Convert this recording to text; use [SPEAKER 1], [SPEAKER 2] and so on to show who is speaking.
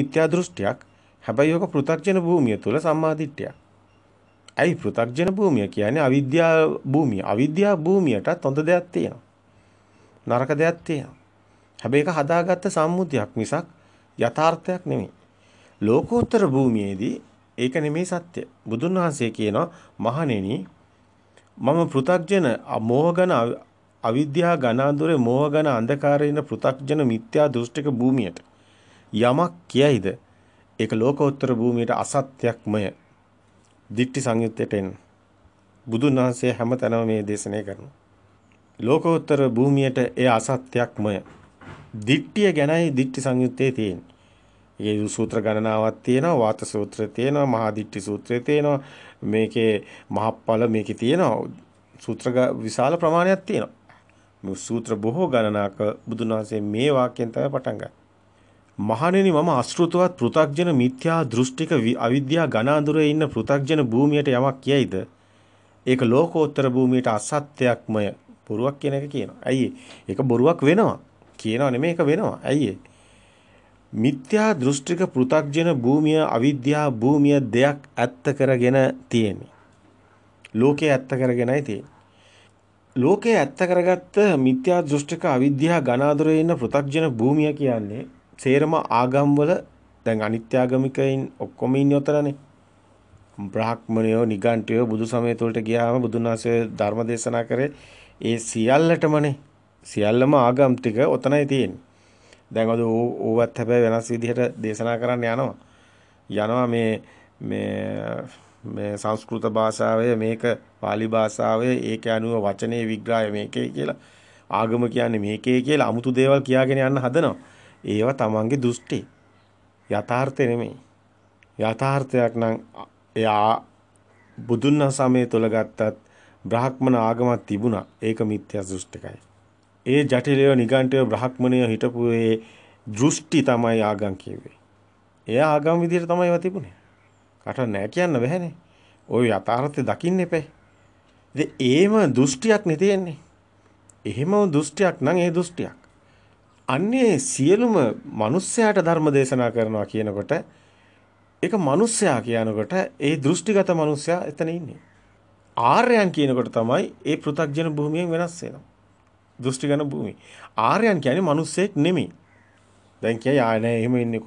[SPEAKER 1] මිත්‍යා දෘෂ්ටියක්. හැබැයි ඔක පෘ탁ජන භූමිය තුල සම්මාදිට්ඨියක්. ඇයි පෘ탁ජන භූමිය කියන්නේ අවිද්‍යා භූමිය. අවිද්‍යා භූමියටත් හොඳ දෙයක් තියෙනවා. නරක දෙයක් තියෙනවා. හැබැයි ඒක හදාගත්ත සම්මුතියක් මිසක් යථාර්ථයක් නෙමෙයි. ලෝකෝත්තර භූමියේදී ඒක නෙමෙයි සත්‍ය. බුදුන් වහන්සේ කියනවා මහණෙනි මම පෘ탁ජන අමෝහගන අවිද්‍යා ඝන අඳුරේ මෝහගන අන්ධකාරයේ ඉන්න පෘ탁ජන මිත්‍යා දෘෂ්ටික භූමියට යමක් කියයිද ඒක ලෝකෝත්තර භූමියට අසත්‍යක්මය. දික්ටි සංයුත්තේට එන්න. බුදුන් වහන්සේ හැම තැනම මේ දේශනය කරනවා. ලෝකෝත්තර භූමියට ඒ අසත්‍යක්මය. දික්ටිය ගැනයි දික්ටි සංයුත්තේ තියෙන්නේ. ඒ සූත්‍ර ගණනාවක් තියෙනවා වාත සූත්‍රය තියෙනවා මහා දිට්ටි සූත්‍රය තියෙනවා මේකේ මහප්පල මේකේ තියෙනවා සූත්‍ර විශාල ප්‍රමාණයක් තියෙනවා මේ සූත්‍ර බොහෝ ගණනාක බුදුන් වහන්සේ මේ වාක්‍යයෙන් තමයි පටන් ගන්නේ මහණෙනි මම අශෘතවත් පෘ탁ජන මිත්‍යා දෘෂ්ටික අවිද්‍යා ඝනාඳුරේ ඉන්න පෘ탁ජන භූමියට යමක් කියයිද? ඒක ලෝකෝත්තර භූමියට අසත්‍යයක්මය. බොරුවක් කියන එක කියනවා. ඇයි ඒක බොරුවක් වෙනවා. කියනවා නෙමෙයි ඒක වෙනවා. ඇයි මිත්‍යා දෘෂ්ටික පෘ탁ජන භූමිය අවිද්‍යා භූමිය දෙයක් ඇත්ත කරගෙන තියෙන්නේ. ලෝකයේ ඇත්ත කරගෙනයි තියෙන්නේ. ලෝකයේ ඇත්ත කරගත්ත මිත්‍යා දෘෂ්ටික අවිද්‍යා ඝනාඳුරේ ඉන්න පෘ탁ජන භූමිය කියන්නේ සේරම ආගම්වල දැන් අනිත්‍යාගමිකයින් ඔක්කොම ඉන්නේ උතරනේ. බ්‍රාහ්මණයෝ, නිගණ්ඨයෝ බුදු සමය තුළට ගියාම බුදුන් වහන්සේ ධර්ම දේශනා කරේ ඒ සියල්ලටමනේ. සියල්ලම ආගම් ටික උතනයි තියෙන්නේ. දැන් අද ඕවත් හැබැයි වෙනස් විදිහට දේශනා කරන්න යනවා. යනවා මේ මේ මේ සංස්කෘත භාෂාවේ මේක pāli භාෂාවේ ඒක අනුව වචනේ විග්‍රහය මේකේ කියලා ආගම කියන්නේ මේකේ කියලා 아무තු දේවල් කියාගෙන යන්න හදනවා. ඒවා තමන්ගේ දෘෂ්ටි. යථාර්ථය නෙමෙයි. යථාර්ථයක් නම් එයා බුදුන් සමය තුල ගත්තත් බ්‍රාහ්මණ ආගමක් තිබුණා. ඒක මිත්‍යා දෘෂ්ටිකයි. ඒ ජටිලය නිගණ්ඨය බ්‍රාහ්මණය හිටපු ඒ දෘෂ්ටි තමයි ආගම් කියවේ. එයා ආගම් විදිහට තමයි ඒවා තිබුණේ. කට නෑ කියන්න බෑනේ. ওই යථාර්ථය දකින්න එපේ. ඉතින් ඒම දෘෂ්ටියක් නේ තියෙන්නේ. එහෙම දෘෂ්ටියක් නම් ඒ දෘෂ්ටියක්. අන්නේ සියලුම මිනිස්සයාට ධර්ම දේශනා කරනවා කියනකොට ඒක මිනිස්සයා කියනකොට ඒ දෘෂ්ටිගත මිනිස්සයා එතන ඉන්නේ. ආර්යයන් කියනකොට තමයි ඒ පෘථග්ජන භූමියෙන් වෙනස් වෙනවා. දෘෂ්ටිගත භූමිය. ආර්යයන් කියන්නේ මිනිස්සෙක් නෙමෙයි. දැන් කියයි ආ නෑ එහෙම ඉන්නේ